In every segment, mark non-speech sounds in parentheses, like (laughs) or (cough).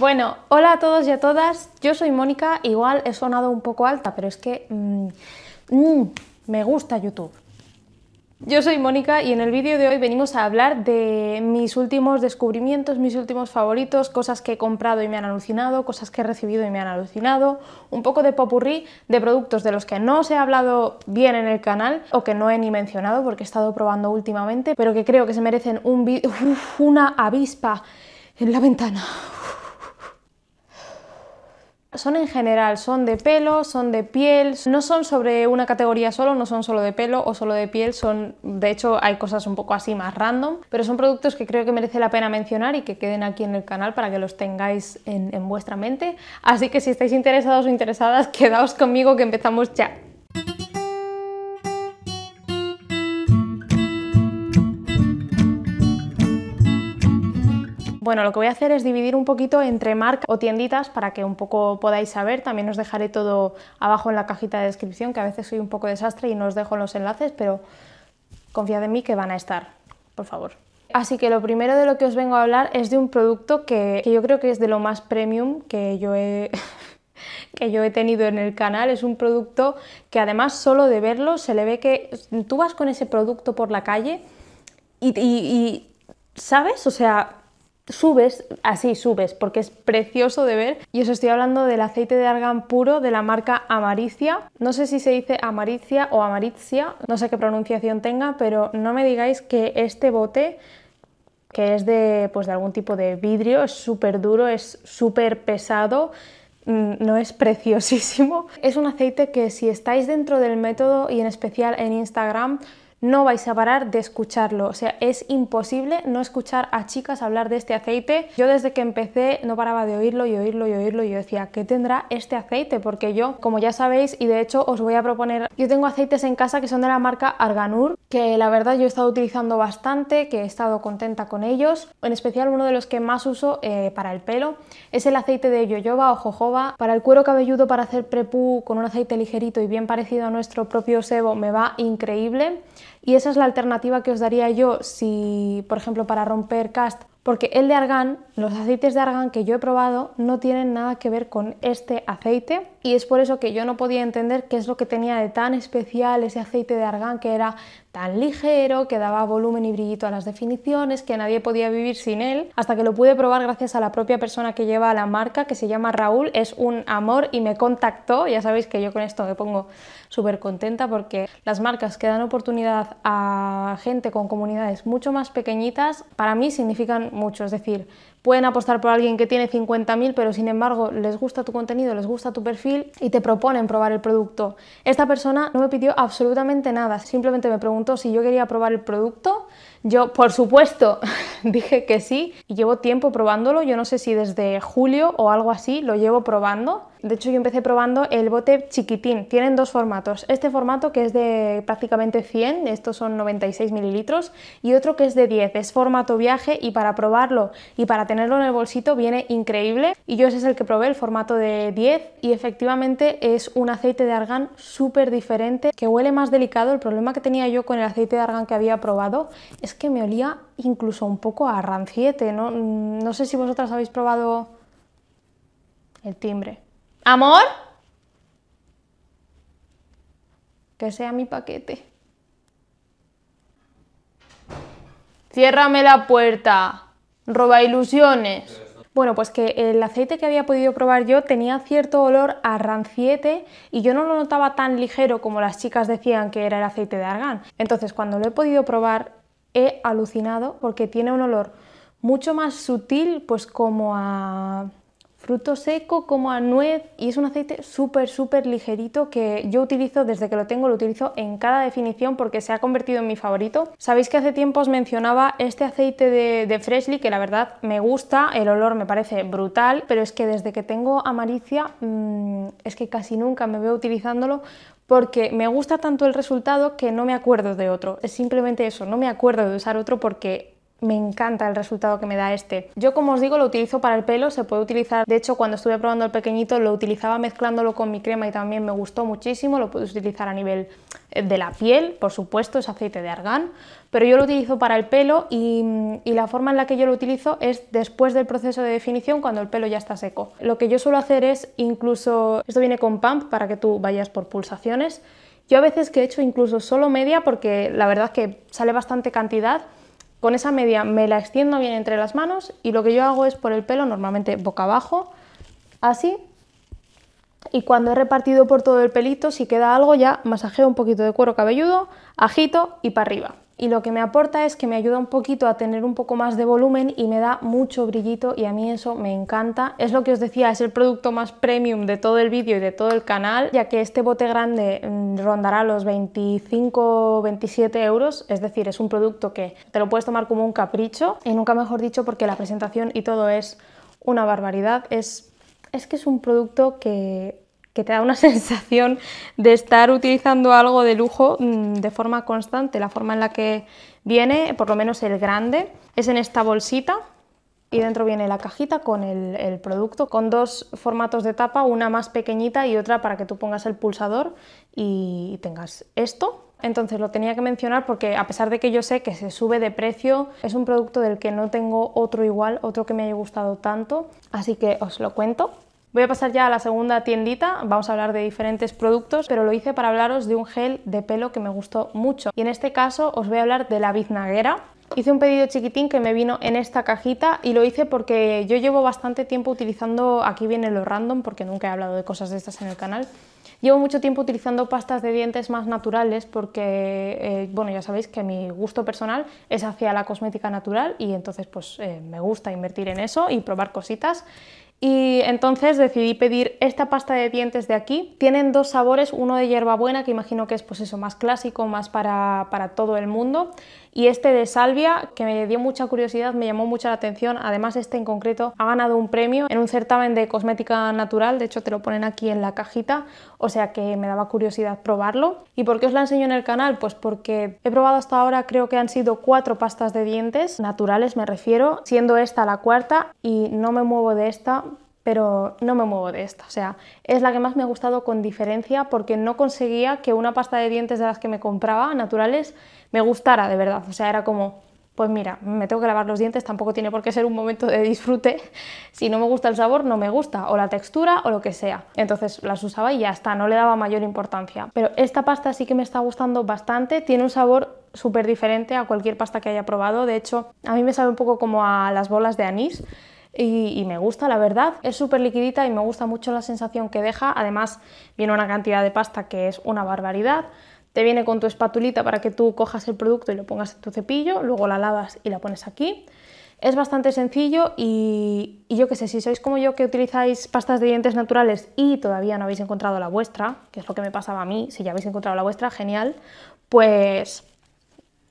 Bueno, hola a todos y a todas. Yo soy Mónica, igual he sonado un poco alta, pero es que mm, mm, me gusta YouTube. Yo soy Mónica y en el vídeo de hoy venimos a hablar de mis últimos descubrimientos, mis últimos favoritos, cosas que he comprado y me han alucinado, cosas que he recibido y me han alucinado, un poco de popurrí de productos de los que no os he hablado bien en el canal o que no he ni mencionado porque he estado probando últimamente, pero que creo que se merecen un (laughs) una avispa en la ventana. Son en general, son de pelo, son de piel, no son sobre una categoría solo, no son solo de pelo o solo de piel, son, de hecho hay cosas un poco así más random, pero son productos que creo que merece la pena mencionar y que queden aquí en el canal para que los tengáis en, en vuestra mente. Así que si estáis interesados o interesadas, (laughs) quedaos conmigo que empezamos ya. Bueno, lo que voy a hacer es dividir un poquito entre marcas o tienditas para que un poco podáis saber. También os dejaré todo abajo en la cajita de descripción, que a veces soy un poco desastre y no os dejo los enlaces, pero confiad en mí que van a estar, por favor. Así que lo primero de lo que os vengo a hablar es de un producto que, yo creo que es de lo más premium que yo he... (laughs) que yo he tenido en el canal. Es un producto que además solo de verlo se le ve que tú vas con ese producto por la calle y ¿sabes? O sea, subes, así subes, porque es precioso de ver. Y os estoy hablando del aceite de argán puro de la marca Amaricia. No sé si se dice Amaricia o Amaricia, no sé qué pronunciación tenga, pero no me digáis que este bote que es de, pues, de algún tipo de vidrio, es súper duro, es súper pesado, mm, no es preciosísimo. Es un aceite que si estáis dentro del método y en especial en Instagram, no vais a parar de escucharlo. O sea, es imposible no escuchar a chicas hablar de este aceite. Yo desde que empecé no paraba de oírlo y oírlo y oírlo y yo decía, ¿qué tendrá este aceite? Porque yo, como ya sabéis, y de hecho os voy a proponer, yo tengo aceites en casa que son de la marca Arganur, que la verdad yo he estado utilizando bastante, que he estado contenta con ellos. En especial uno de los que más uso eh, para el pelo es el aceite de yoyoba o jojoba. Para el cuero cabelludo para hacer prepú con un aceite ligerito y bien parecido a nuestro propio sebo me va increíble. Y esa es la alternativa que os daría yo si, por ejemplo, para romper cast, porque el de argán, los aceites de argán que yo he probado no tienen nada que ver con este aceite y es por eso que yo no podía entender qué es lo que tenía de tan especial ese aceite de argán que era tan ligero, que daba volumen y brillito a las definiciones, que nadie podía vivir sin él, hasta que lo pude probar gracias a la propia persona que lleva la marca, que se llama Raúl, es un amor y me contactó, ya sabéis que yo con esto me pongo súper contenta porque las marcas que dan oportunidad a gente con comunidades mucho más pequeñitas, para mí significan mucho, es decir, pueden apostar por alguien que tiene 50.000, pero sin embargo les gusta tu contenido, les gusta tu perfil y te proponen probar el producto. Esta persona no me pidió absolutamente nada, simplemente me preguntó si yo quería probar el producto. Yo, por supuesto, (laughs) dije que sí y llevo tiempo probándolo, yo no sé si desde julio o algo así lo llevo probando de hecho yo empecé probando el bote chiquitín. Tienen dos formatos. Este formato que es de prácticamente 100, estos son 96 mililitros, y otro que es de 10, es formato viaje y para probarlo y para tenerlo en el bolsito viene increíble. Y yo ese es el que probé, el formato de 10, y efectivamente es un aceite de argán súper diferente, que huele más delicado. El problema que tenía yo con el aceite de argán que había probado es que me olía incluso un poco a ranciete, ¿no? No sé si vosotras habéis probado el timbre. Amor, que sea mi paquete. Ciérrame la puerta, roba ilusiones. Bueno, pues que el aceite que había podido probar yo tenía cierto olor a ranciete y yo no lo notaba tan ligero como las chicas decían que era el aceite de argán. Entonces, cuando lo he podido probar, he alucinado porque tiene un olor mucho más sutil, pues como a fruto seco como a nuez y es un aceite súper, súper ligerito que yo utilizo desde que lo tengo, lo utilizo en cada definición porque se ha convertido en mi favorito. Sabéis que hace tiempo os mencionaba este aceite de, Freshly que la verdad me gusta, el olor me parece brutal, pero es que desde que tengo amaricia mm, es que casi nunca me veo utilizándolo porque me gusta tanto el resultado que no me acuerdo de otro. Es simplemente eso, no me acuerdo de usar otro porque me encanta el resultado que me da este. Yo como os digo lo utilizo para el pelo, se puede utilizar, de hecho cuando estuve probando el pequeñito lo utilizaba mezclándolo con mi crema y también me gustó muchísimo, lo puedes utilizar a nivel eh, de la piel, por supuesto, es aceite de argán, pero yo lo utilizo para el pelo y, la forma en la que yo lo utilizo es después del proceso de definición cuando el pelo ya está seco. Lo que yo suelo hacer es incluso, esto viene con pump para que tú vayas por pulsaciones, yo a veces que he hecho incluso solo media porque la verdad es que sale bastante cantidad con esa media me la extiendo bien entre las manos y lo que yo hago es por el pelo, normalmente boca abajo, así. Y cuando he repartido por todo el pelito, si queda algo ya masajeo un poquito de cuero cabelludo, ajito y para arriba y lo que me aporta es que me ayuda un poquito a tener un poco más de volumen y me da mucho brillito y a mí eso me encanta. Es lo que os decía, es el producto más premium de todo el vídeo y de todo el canal, ya que este bote grande mm, rondará los 25-27 euros, es decir, es un producto que te lo puedes tomar como un capricho y nunca mejor dicho porque la presentación y todo es una barbaridad, es, es que es un producto que que te da una (laughs) sensación de estar utilizando algo de lujo mm, de forma constante. La forma en la que viene, por lo menos el grande, es en esta bolsita y dentro viene la cajita con el, producto, con dos formatos de tapa, una más pequeñita y otra para que tú pongas el pulsador y tengas esto entonces lo tenía que mencionar porque a pesar de que yo sé que se sube de precio, es un producto del que no tengo otro igual, otro que me haya gustado tanto, así que os lo cuento. Voy a pasar ya a la segunda tiendita, vamos a hablar de diferentes productos, pero lo hice para hablaros de un gel de pelo que me gustó mucho. Y en este caso os voy a hablar de la biznaguera, Hice un pedido chiquitín que me vino en esta cajita y lo hice porque yo llevo bastante tiempo utilizando, aquí viene lo random porque nunca he hablado de cosas de estas en el canal, llevo mucho tiempo utilizando pastas de dientes más naturales porque, eh, bueno, ya sabéis que mi gusto personal es hacia la cosmética natural y entonces pues eh, me gusta invertir en eso y probar cositas y entonces decidí pedir esta pasta de dientes de aquí. Tienen dos sabores, uno de hierbabuena, que imagino que es pues eso, más clásico, más para todo el mundo, y este de Salvia, que me dio mucha curiosidad, me llamó mucha la atención. Además, este en concreto ha ganado un premio en un certamen de cosmética natural. De hecho, te lo ponen aquí en la cajita. O sea que me daba curiosidad probarlo. ¿Y por qué os la enseño en el canal? Pues porque he probado hasta ahora, creo que han sido cuatro pastas de dientes, naturales me refiero, siendo esta la cuarta y no me muevo de esta pero no me muevo de esta. O sea, es la que más me ha gustado con diferencia porque no conseguía que una pasta de dientes de las que me compraba, naturales, me gustara de verdad. O sea, era como, pues mira, me tengo que lavar los dientes, tampoco tiene por qué ser un momento de disfrute. (laughs) Si no me gusta el sabor, no me gusta, o la textura, o lo que sea. Entonces las usaba y ya está, no le daba mayor importancia. Pero esta pasta sí que me está gustando bastante, tiene un sabor súper diferente a cualquier pasta que haya probado. De hecho, a mí me sabe un poco como a las bolas de anís y, me gusta, la verdad. Es súper liquidita y me gusta mucho la sensación que deja. Además, viene una cantidad de pasta que es una barbaridad. Te viene con tu espatulita para que tú cojas el producto y lo pongas en tu cepillo, luego la lavas y la pones aquí. Es bastante sencillo y, yo que sé, si sois como yo que utilizáis pastas de dientes naturales y todavía no habéis encontrado la vuestra, que es lo que me pasaba a mí, si ya habéis encontrado la vuestra, genial, pues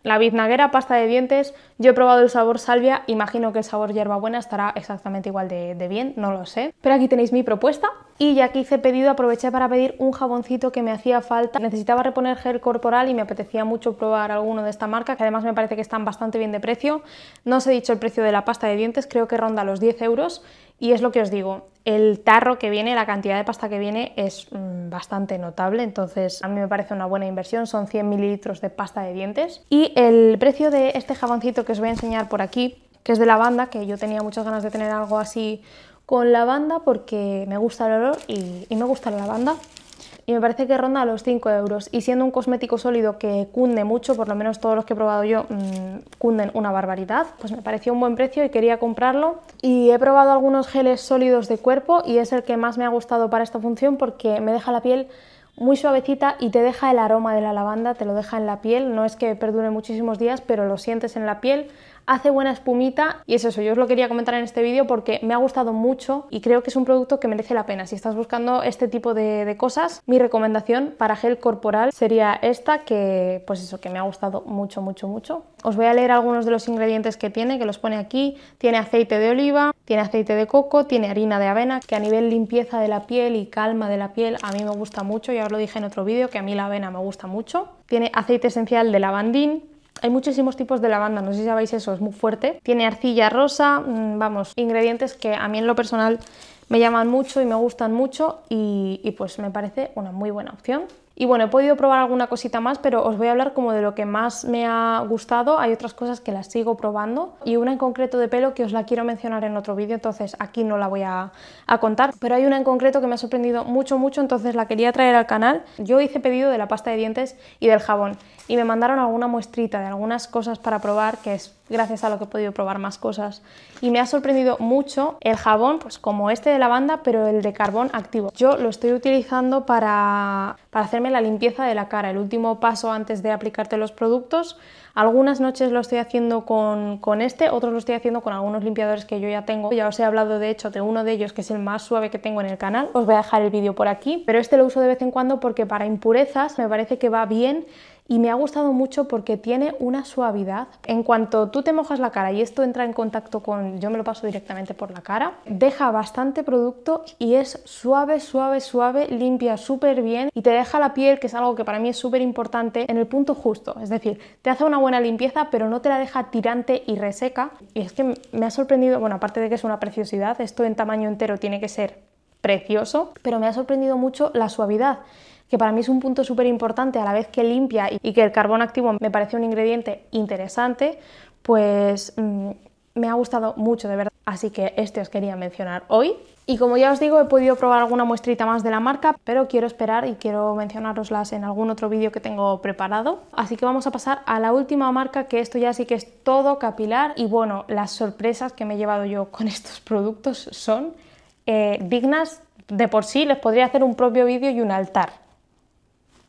la biznaguera, pasta de dientes, yo he probado el sabor salvia, imagino que el sabor hierbabuena estará exactamente igual de, de bien, no lo sé. Pero aquí tenéis mi propuesta, y ya que hice pedido, aproveché para pedir un jaboncito que me hacía falta. Necesitaba reponer gel corporal y me apetecía mucho probar alguno de esta marca, que además me parece que están bastante bien de precio. No os he dicho el precio de la pasta de dientes, creo que ronda los 10 euros. Y es lo que os digo, el tarro que viene, la cantidad de pasta que viene es mm, bastante notable, entonces a mí me parece una buena inversión, son 100 mililitros de pasta de dientes. Y el precio de este jaboncito que os voy a enseñar por aquí, que es de lavanda, que yo tenía muchas ganas de tener algo así con lavanda porque me gusta el olor y, me gusta la lavanda. Y me parece que ronda los 5 euros. Y siendo un cosmético sólido que cunde mucho, por lo menos todos los que he probado yo mm, cunden una barbaridad, pues me pareció un buen precio y quería comprarlo. Y he probado algunos geles sólidos de cuerpo y es el que más me ha gustado para esta función porque me deja la piel muy suavecita y te deja el aroma de la lavanda, te lo deja en la piel. No es que perdure muchísimos días, pero lo sientes en la piel hace buena espumita y es eso, yo os lo quería comentar en este vídeo porque me ha gustado mucho y creo que es un producto que merece la pena. Si estás buscando este tipo de, cosas, mi recomendación para gel corporal sería esta que, pues eso, que me ha gustado mucho, mucho, mucho. Os voy a leer algunos de los ingredientes que tiene, que los pone aquí. Tiene aceite de oliva, tiene aceite de coco, tiene harina de avena, que a nivel limpieza de la piel y calma de la piel a mí me gusta mucho, ya os lo dije en otro vídeo, que a mí la avena me gusta mucho. Tiene aceite esencial de lavandín, hay muchísimos tipos de lavanda, no sé si sabéis eso, es muy fuerte. Tiene arcilla rosa, mm, vamos, ingredientes que a mí en lo personal me llaman mucho y me gustan mucho y, pues me parece una muy buena opción. Y bueno, he podido probar alguna cosita más, pero os voy a hablar como de lo que más me ha gustado. Hay otras cosas que las sigo probando y una en concreto de pelo que os la quiero mencionar en otro vídeo, entonces aquí no la voy a, a contar. Pero hay una en concreto que me ha sorprendido mucho, mucho, entonces la quería traer al canal. Yo hice pedido de la pasta de dientes y del jabón y me mandaron alguna muestrita de algunas cosas para probar, que es gracias a lo que he podido probar más cosas. Y me ha sorprendido mucho el jabón, pues como este de lavanda, pero el de carbón activo. Yo lo estoy utilizando para, para hacerme la limpieza de la cara, el último paso antes de aplicarte los productos. Algunas noches lo estoy haciendo con, este, otros lo estoy haciendo con algunos limpiadores que yo ya tengo. Ya os he hablado de hecho de uno de ellos que es el más suave que tengo en el canal. Os voy a dejar el vídeo por aquí, pero este lo uso de vez en cuando porque para impurezas me parece que va bien y me ha gustado mucho porque tiene una suavidad. En cuanto tú te mojas la cara y esto entra en contacto con, yo me lo paso directamente por la cara, deja bastante producto y es suave, suave, suave, limpia súper bien y te deja la piel, que es algo que para mí es súper importante, en el punto justo. Es decir, te hace una buena limpieza pero no te la deja tirante y reseca. Y es que me ha sorprendido, bueno, aparte de que es una preciosidad, esto en tamaño entero tiene que ser precioso, pero me ha sorprendido mucho la suavidad que para mí es un punto súper importante a la vez que limpia y que el carbón activo me parece un ingrediente interesante, pues mm, me ha gustado mucho de verdad. Así que este os quería mencionar hoy. Y como ya os digo, he podido probar alguna muestrita más de la marca, pero quiero esperar y quiero mencionaroslas en algún otro vídeo que tengo preparado. Así que vamos a pasar a la última marca, que esto ya sí que es todo capilar. Y bueno, las sorpresas que me he llevado yo con estos productos son dignas eh, de por sí, les podría hacer un propio vídeo y un altar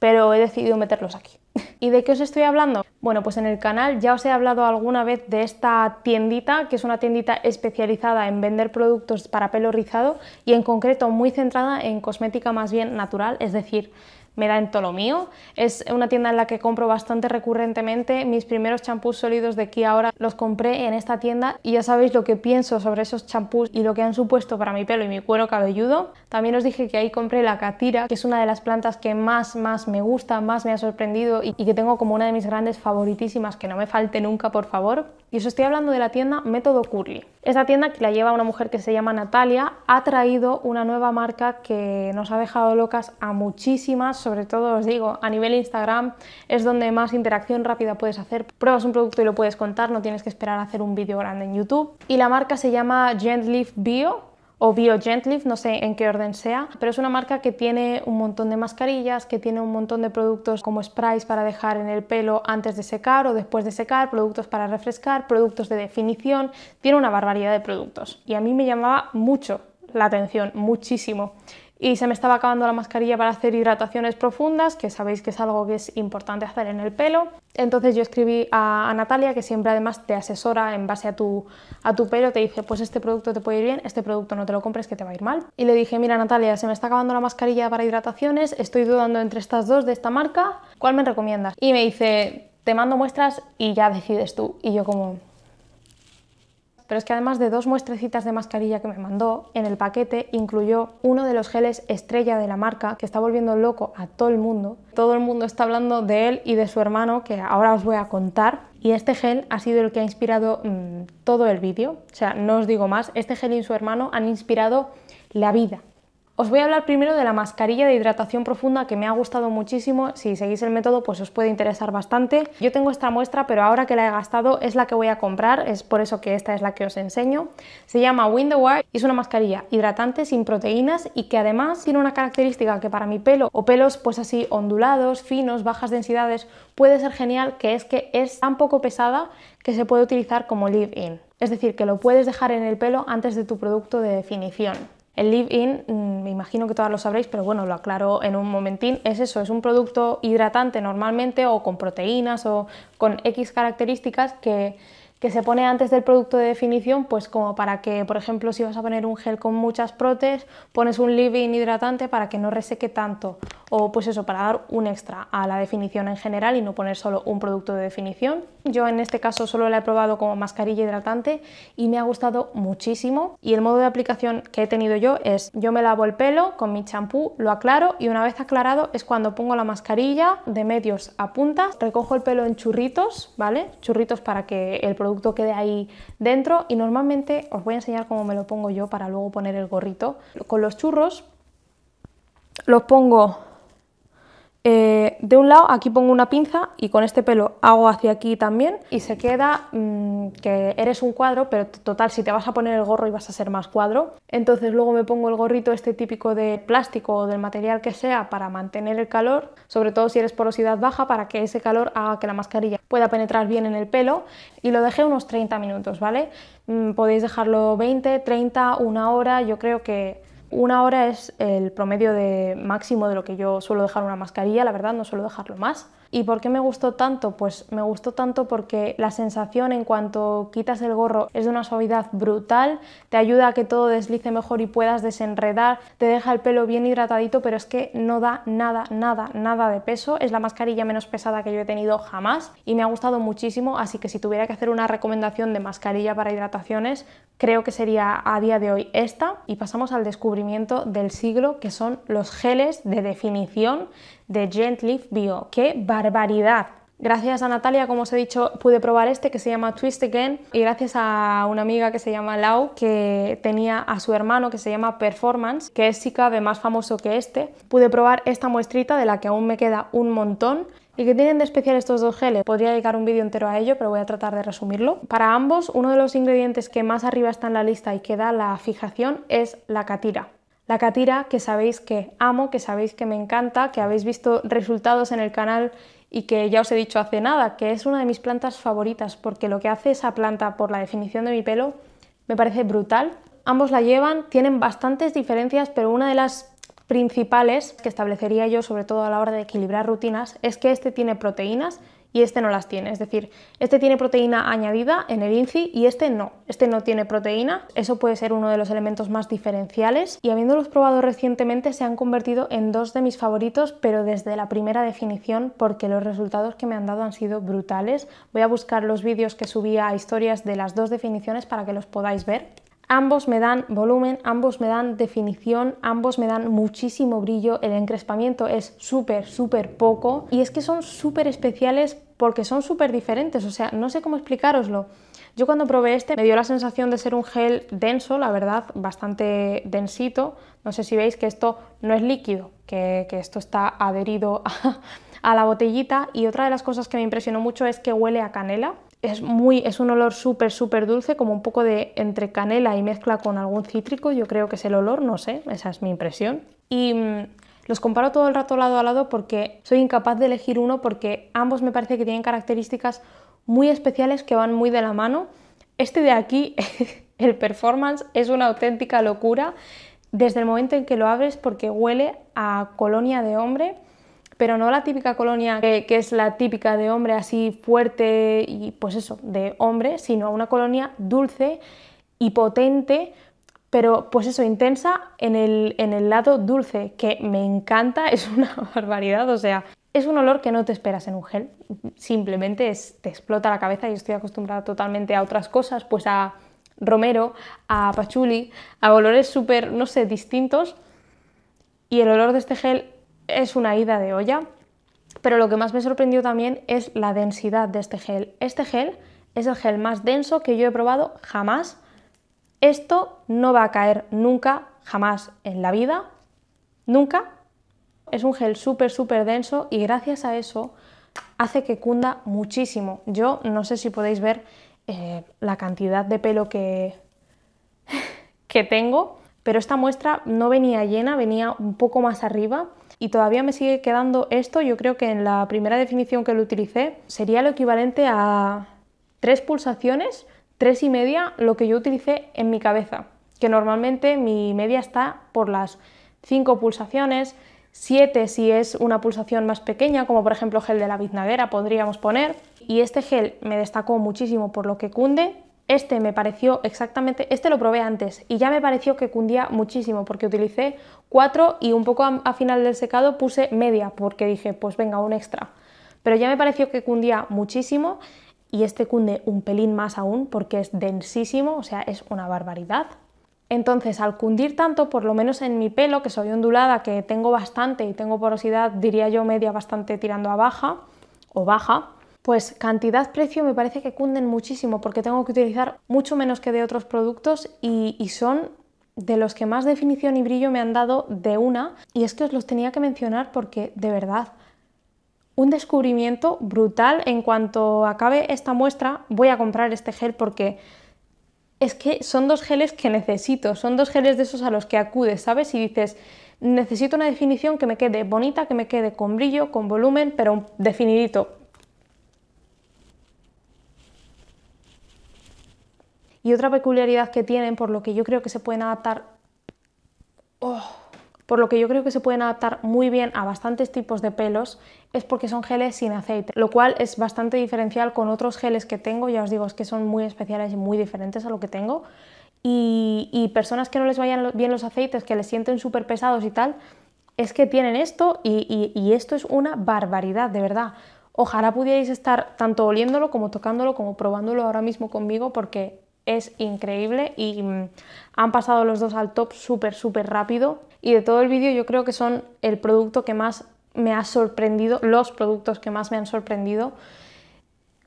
pero he decidido meterlos aquí. ¿Y de qué os estoy hablando? Bueno, pues en el canal ya os he hablado alguna vez de esta tiendita, que es una tiendita especializada en vender productos para pelo rizado y en concreto muy centrada en cosmética más bien natural, es decir, me da en todo lo mío. Es una tienda en la que compro bastante recurrentemente. Mis primeros champús sólidos de aquí ahora los compré en esta tienda y ya sabéis lo que pienso sobre esos champús y lo que han supuesto para mi pelo y mi cuero cabelludo. También os dije que ahí compré la catira, que es una de las plantas que más, más me gusta, más me ha sorprendido y, que tengo como una de mis grandes favoritísimas, que no me falte nunca, por favor. Y os estoy hablando de la tienda Método Curly. Esta tienda que la lleva una mujer que se llama Natalia ha traído una nueva marca que nos ha dejado locas a muchísimas sobre todo os digo, a nivel Instagram es donde más interacción rápida puedes hacer. Pruebas un producto y lo puedes contar, no tienes que esperar a hacer un vídeo grande en YouTube. Y la marca se llama Gentleaf Bio, o Bio Gentleaf, no sé en qué orden sea, pero es una marca que tiene un montón de mascarillas, que tiene un montón de productos como sprays para dejar en el pelo antes de secar o después de secar, productos para refrescar, productos de definición, tiene una barbaridad de productos. Y a mí me llamaba mucho la atención, muchísimo y se me estaba acabando la mascarilla para hacer hidrataciones profundas, que sabéis que es algo que es importante hacer en el pelo. Entonces yo escribí a, Natalia, que siempre además te asesora en base a tu, a tu pelo, te dice, pues este producto te puede ir bien, este producto no te lo compres, que te va a ir mal. Y le dije, mira Natalia, se me está acabando la mascarilla para hidrataciones, estoy dudando entre estas dos de esta marca, ¿cuál me recomiendas? Y me dice, te mando muestras y ya decides tú. Y yo como, pero es que además de dos muestrecitas de mascarilla que me mandó, en el paquete incluyó uno de los geles estrella de la marca que está volviendo loco a todo el mundo. Todo el mundo está hablando de él y de su hermano, que ahora os voy a contar. Y este gel ha sido el que ha inspirado mm, todo el vídeo. O sea, no os digo más, este gel y su hermano han inspirado la vida os voy a hablar primero de la mascarilla de hidratación profunda que me ha gustado muchísimo. Si seguís el método, pues os puede interesar bastante. Yo tengo esta muestra, pero ahora que la he gastado es la que voy a comprar. Es por eso que esta es la que os enseño. Se llama window y es una mascarilla hidratante sin proteínas y que además tiene una característica que para mi pelo o pelos pues así ondulados, finos, bajas densidades puede ser genial, que es que es tan poco pesada que se puede utilizar como leave-in. Es decir, que lo puedes dejar en el pelo antes de tu producto de definición. El leave-in, mm, me imagino que todos lo sabréis, pero bueno, lo aclaro en un momentín, es eso, es un producto hidratante normalmente o con proteínas o con X características que, que, se pone antes del producto de definición, pues como para que, por ejemplo, si vas a poner un gel con muchas protes, pones un leave-in hidratante para que no reseque tanto o pues eso, para dar un extra a la definición en general y no poner solo un producto de definición. Yo en este caso solo la he probado como mascarilla hidratante y me ha gustado muchísimo y el modo de aplicación que he tenido yo es yo me lavo el pelo con mi champú, lo aclaro y una vez aclarado es cuando pongo la mascarilla de medios a puntas, recojo el pelo en churritos, ¿vale? Churritos para que el producto quede ahí dentro y normalmente os voy a enseñar cómo me lo pongo yo para luego poner el gorrito. Con los churros los pongo eh, de un lado aquí pongo una pinza y con este pelo hago hacia aquí también y se queda mm, que eres un cuadro, pero total, si te vas a poner el gorro y vas a ser más cuadro. Entonces luego me pongo el gorrito este típico de plástico o del material que sea para mantener el calor, sobre todo si eres porosidad baja, para que ese calor haga que la mascarilla pueda penetrar bien en el pelo y lo dejé unos 30 minutos, ¿vale? Mm, podéis dejarlo 20, 30, una hora, yo creo que una hora es el promedio de máximo de lo que yo suelo dejar una mascarilla, la verdad no suelo dejarlo más. ¿Y por qué me gustó tanto? Pues me gustó tanto porque la sensación en cuanto quitas el gorro es de una suavidad brutal, te ayuda a que todo deslice mejor y puedas desenredar, te deja el pelo bien hidratadito, pero es que no da nada, nada, nada de peso. Es la mascarilla menos pesada que yo he tenido jamás y me ha gustado muchísimo, así que si tuviera que hacer una recomendación de mascarilla para hidrataciones, creo que sería a día de hoy esta. Y pasamos al descubrimiento del siglo, que son los geles de definición de Gentle Bio. ¡Qué barbaridad! Gracias a Natalia, como os he dicho, pude probar este que se llama Twist Again y gracias a una amiga que se llama Lau, que tenía a su hermano que se llama Performance, que es si cabe más famoso que este, pude probar esta muestrita de la que aún me queda un montón. ¿Y que tienen de especial estos dos geles? Podría llegar un vídeo entero a ello, pero voy a tratar de resumirlo. Para ambos, uno de los ingredientes que más arriba está en la lista y que da la fijación es la catira. La catira que sabéis que amo, que sabéis que me encanta, que habéis visto resultados en el canal y que ya os he dicho hace nada, que es una de mis plantas favoritas porque lo que hace esa planta por la definición de mi pelo me parece brutal. Ambos la llevan, tienen bastantes diferencias, pero una de las principales que establecería yo sobre todo a la hora de equilibrar rutinas es que este tiene proteínas y este no las tiene. Es decir, este tiene proteína añadida en el INCI y este no. Este no tiene proteína. Eso puede ser uno de los elementos más diferenciales y habiéndolos probado recientemente se han convertido en dos de mis favoritos, pero desde la primera definición porque los resultados que me han dado han sido brutales. Voy a buscar los vídeos que subía a historias de las dos definiciones para que los podáis ver. Ambos me dan volumen, ambos me dan definición, ambos me dan muchísimo brillo, el encrespamiento es súper, súper poco y es que son súper especiales porque son súper diferentes, o sea, no sé cómo explicároslo. Yo cuando probé este me dio la sensación de ser un gel denso, la verdad, bastante densito. No sé si veis que esto no es líquido, que, esto está adherido a, (laughs) a la botellita. Y otra de las cosas que me impresionó mucho es que huele a canela. Es, muy, es un olor súper, súper dulce, como un poco de entre canela y mezcla con algún cítrico. Yo creo que es el olor, no sé, esa es mi impresión. Y mm, los comparo todo el rato lado a lado porque soy incapaz de elegir uno porque ambos me parece que tienen características muy especiales que van muy de la mano. Este de aquí, (laughs) el performance, es una auténtica locura desde el momento en que lo abres porque huele a colonia de hombre, pero no la típica colonia que, es la típica de hombre así fuerte y pues eso, de hombre, sino a una colonia dulce y potente pero pues eso, intensa en el, lado dulce, que me encanta, (laughs) es una barbaridad, o sea, es un olor que no te esperas en un gel, simplemente te explota la cabeza y estoy acostumbrada totalmente a otras cosas, pues a romero, a pachuli, a olores súper, no sé, distintos. Y el olor de este gel es una ida de olla, pero lo que más me sorprendió también es la densidad de este gel. Este gel es el gel más denso que yo he probado jamás esto no va a caer nunca, jamás en la vida, nunca. Es un gel súper, súper denso y gracias a eso hace que cunda muchísimo. Yo no sé si podéis ver eh, la cantidad de pelo que, (laughs) que tengo, pero esta muestra no venía llena, venía un poco más arriba y todavía me sigue quedando esto. Yo creo que en la primera definición que lo utilicé sería lo equivalente a tres pulsaciones tres y media lo que yo utilicé en mi cabeza, que normalmente mi media está por las 5 pulsaciones, 7 si es una pulsación más pequeña, como por ejemplo gel de la biznaguera podríamos poner. Y este gel me destacó muchísimo por lo que cunde. Este me pareció exactamente, este lo probé antes y ya me pareció que cundía muchísimo porque utilicé 4 y un poco a final del secado puse media porque dije pues venga un extra. Pero ya me pareció que cundía muchísimo y este cunde un pelín más aún porque es densísimo, o sea, es una barbaridad. Entonces, al cundir tanto, por lo menos en mi pelo, que soy ondulada, que tengo bastante y tengo porosidad, diría yo media bastante tirando a baja o baja, pues cantidad-precio me parece que cunden muchísimo porque tengo que utilizar mucho menos que de otros productos y, y, son de los que más definición y brillo me han dado de una. Y es que os los tenía que mencionar porque de verdad un descubrimiento brutal. En cuanto acabe esta muestra, voy a comprar este gel porque es que son dos geles que necesito, son dos geles de esos a los que acudes, ¿sabes? Y dices, necesito una definición que me quede bonita, que me quede con brillo, con volumen, pero definidito. Y otra peculiaridad que tienen, por lo que yo creo que se pueden adaptar... Oh por lo que yo creo que se pueden adaptar muy bien a bastantes tipos de pelos, es porque son geles sin aceite, lo cual es bastante diferencial con otros geles que tengo, ya os digo, es que son muy especiales y muy diferentes a lo que tengo, y, personas que no les vayan bien los aceites, que les sienten súper pesados y tal, es que tienen esto y, y esto es una barbaridad, de verdad. Ojalá pudierais estar tanto oliéndolo como tocándolo, como probándolo ahora mismo conmigo, porque es increíble y mm, han pasado los dos al top súper, súper rápido y de todo el vídeo yo creo que son el producto que más me ha sorprendido, los productos que más me han sorprendido,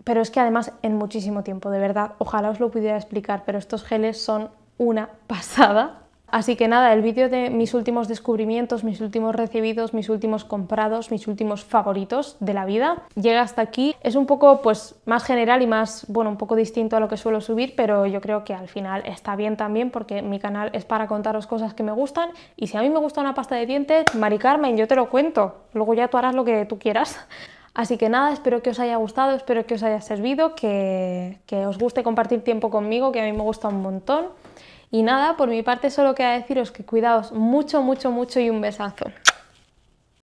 pero es que además en muchísimo tiempo, de verdad, ojalá os lo pudiera explicar, pero estos geles son una (laughs) pasada. Así que nada, el vídeo de mis últimos descubrimientos, mis últimos recibidos, mis últimos comprados, mis últimos favoritos de la vida llega hasta aquí. Es un poco pues más general y más, bueno, un poco distinto a lo que suelo subir, pero yo creo que al final está bien también porque mi canal es para contaros cosas que me gustan y si a mí me gusta una pasta de dientes, Mari Carmen, yo te lo cuento. Luego ya tú harás lo que tú quieras. (laughs) Así que nada, espero que os haya gustado, espero que os haya servido, que, que os guste compartir tiempo conmigo, que a mí me gusta un montón. Y nada, por mi parte solo queda deciros que cuidaos mucho, mucho, mucho y un besazo.